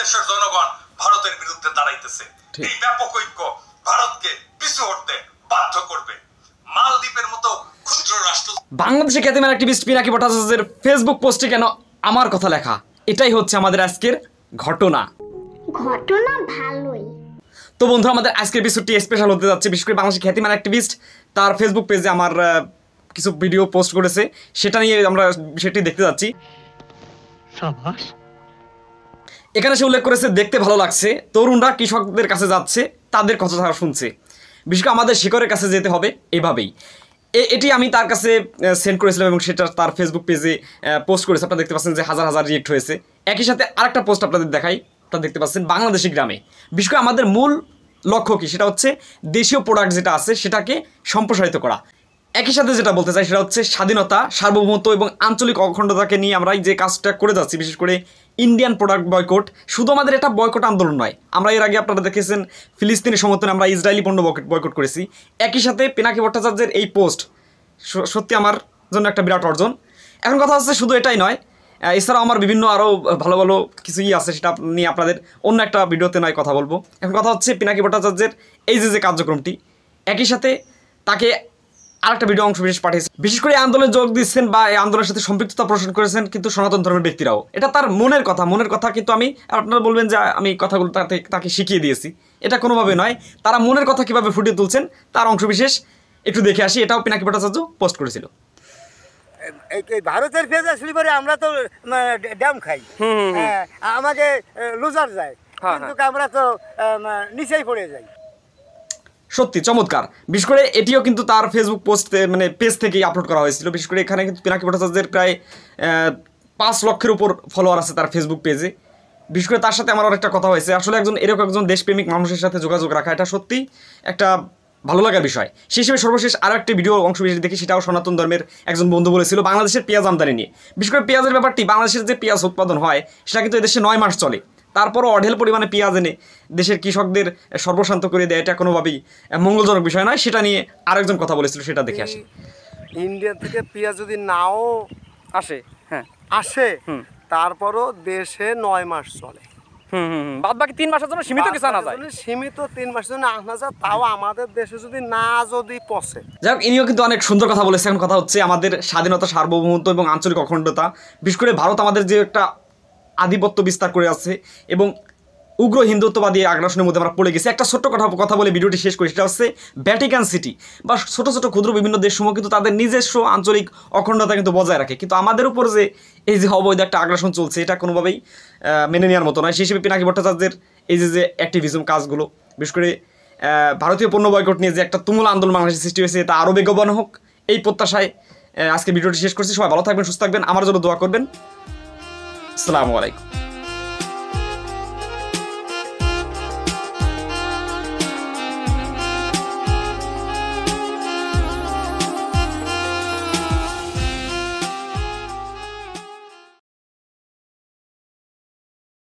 দেশের জনগণ ভারতের বিরুদ্ধে দাঁড়াইতেছে এই ব্যাপক ঐক্য ভারতকে পিছু হটতে বাধ্য করবে মালদ্বীপের মতো ক্ষুদ্র রাষ্ট্র বাংলাদেশে খ্যাতিমান অ্যাক্টিভিস্ট পিনাকি ভট্টাচার্যের ফেসবুক পোস্টে কেন আমার কথা লেখা এটাই হচ্ছে আমাদের আজকের ঘটনা ঘটনা ভালোই তো বন্ধুরা আমাদের আজকের এপিসোডটি স্পেশাল হতে যাচ্ছে বিশেষ করে বাংলাদেশি খ্যাতিমান অ্যাক্টিভিস্ট তার ফেসবুক পেজে আমার কিছু ভিডিও পোস্ট করেছে সেটা নিয়ে আমরা সেটি দেখতে যাচ্ছি সাবাস এখানে সে উল্লেখ করেছে দেখতে ভালো লাগছে তরুণরা কৃষকদের কাছে যাচ্ছে তাদের কথা তারা শুনছে বিশেষ করে আমাদের শিকরের কাছে যেতে হবে এভাবেই এটি আমি তার কাছে সেন্ড করেছিলাম এবং সেটা তার ফেসবুক পেজে পোস্ট করেছে আপনারা দেখতে পাচ্ছেন যে হাজার হাজার রিয়েক্ট হয়েছে একই সাথে আরেকটা পোস্ট আপনাদের দেখাই আপনারা দেখতে পাচ্ছেন বাংলাদেশি গ্রামে বিশেষ করে আমাদের মূল লক্ষ্য কী সেটা হচ্ছে দেশীয় প্রোডাক্ট যেটা আছে সেটাকে সম্প্রসারিত করা একই সাথে যেটা বলতে চাই সেটা হচ্ছে স্বাধীনতা সার্বভৌমত্ব এবং আঞ্চলিক অখণ্ডতাকে নিয়ে আমরা যে কাজটা করে যাচ্ছি বিশেষ করে ইন্ডিয়ান প্রোডাক্ট বয়কট শুধু আমাদের এটা বয়কট আন্দোলন নয় আমরা এর আগে আপনারা দেখেছেন ফিলিস্তিনি সমর্থনে আমরা ইসরায়েলি পণ্য বয়কট করেছি একই সাথে পিনাকি ভট্টাচার্যের এই পোস্ট সত্যি আমার জন্য একটা বিরাট অর্জন এখন কথা হচ্ছে শুধু এটাই নয় এছাড়াও আমার বিভিন্ন আরও ভালো ভালো কিছু ই আছে সেটা নিয়ে আপনাদের অন্য একটা ভিডিওতে নয় কথা বলবো এখন কথা হচ্ছে পিনাকি ভট্টাচার্যের এই যে যে কার্যক্রমটি একই সাথে তাকে আরেকটা ভিডিও অংশ বিশেষ পাঠিয়েছেন বিশেষ করে আন্দোলনে যোগ দিচ্ছেন বা এই আন্দোলনের সাথে সম্পৃক্ততা প্রশ্ন করেছেন কিন্তু সনাতন ধর্মের ব্যক্তিরাও এটা তার মনের কথা মনের কথা কিন্তু আমি আপনারা বলবেন যে আমি কথাগুলো তাকে তাকে শিখিয়ে দিয়েছি এটা কোনোভাবে নয় তারা মনের কথা কিভাবে ফুটিয়ে তুলছেন তার অংশ বিশেষ একটু দেখে আসি এটাও পিনাকি ভট্টাচার্য পোস্ট করেছিল ভারতের ভেজা আসলে আমরা তো ড্যাম খাই হ্যাঁ, আমাকে লুজার যায় হ্যাঁ, কিন্তু হ্যাঁ। আমরা তো নিচেই পড়ে যাই সত্যি চমৎকার বিশেষ করে এটিও কিন্তু তার ফেসবুক পোস্ট মানে পেজ থেকেই আপলোড করা হয়েছিল বিশেষ করে এখানে কিন্তু পিনাকি ভট্টাচার্যের প্রায় পাঁচ লক্ষের উপর ফলোয়ার আছে তার ফেসবুক পেজে বিশেষ করে তার সাথে আমার একটা কথা হয়েছে আসলে একজন এরকম একজন দেশপ্রেমিক মানুষের সাথে যোগাযোগ রাখা এটা সত্যি একটা ভালো লাগার বিষয় সেই হিসেবে সর্বশেষ আরও একটি ভিডিও অংশ বিশেষ দেখি সেটাও সনাতন ধর্মের একজন বন্ধু বলেছিল বাংলাদেশের পেঁয়াজ আমদানি নিয়ে বিশেষ করে পেঁয়াজের ব্যাপারটি বাংলাদেশের যে পেঁয়াজ উৎপাদন হয় সেটা কিন্তু এদেশে নয় মাস চলে তারপরও অঢেল পরিমাণে পেঁয়াজ এনে দেশের কৃষকদের সর্বশান্ত করে দেয় এটা কোনোভাবেই মঙ্গলজনক বিষয় নয় সেটা নিয়ে আরেকজন কথা বলেছিল সেটা দেখে আসি ইন্ডিয়া থেকে পেঁয়াজ যদি নাও আসে হ্যাঁ আসে তারপরও দেশে নয় মাস চলে আমাদের স্বাধীনতা সার্বভৌমত্ব এবং আঞ্চলিক অখণ্ডতা বিশেষ করে ভারত আমাদের যে একটা আধিপত্য বিস্তার করে আছে এবং উগ্র হিন্দুত্ববাদী আগ্রাসনের মধ্যে আমরা পড়ে গেছি একটা ছোট্ট কথা কথা বলে ভিডিওটি শেষ করি সেটা হচ্ছে ভ্যাটিকান সিটি বা ছোট ছোট ক্ষুদ্র বিভিন্ন দেশসমূহ কিন্তু তাদের নিজস্ব আঞ্চলিক অখণ্ডতা কিন্তু বজায় রাখে কিন্তু আমাদের উপর যে এই যে অবৈধ একটা আগ্রাসন চলছে এটা কোনোভাবেই মেনে নেওয়ার মতো নয় সেই হিসেবে পিনাকি ভট্টাচার্যের এই যে যে অ্যাক্টিভিজম কাজগুলো বিশেষ করে ভারতীয় পণ্য বয়কট নিয়ে যে একটা তুমুল আন্দোলন বাংলাদেশের সৃষ্টি হয়েছে তা আরও বেগবান হোক এই প্রত্যাশায় আজকে ভিডিওটি শেষ করছি সবাই ভালো থাকবেন সুস্থ থাকবেন আমার জন্য দোয়া করবেন 斯拉莫勒。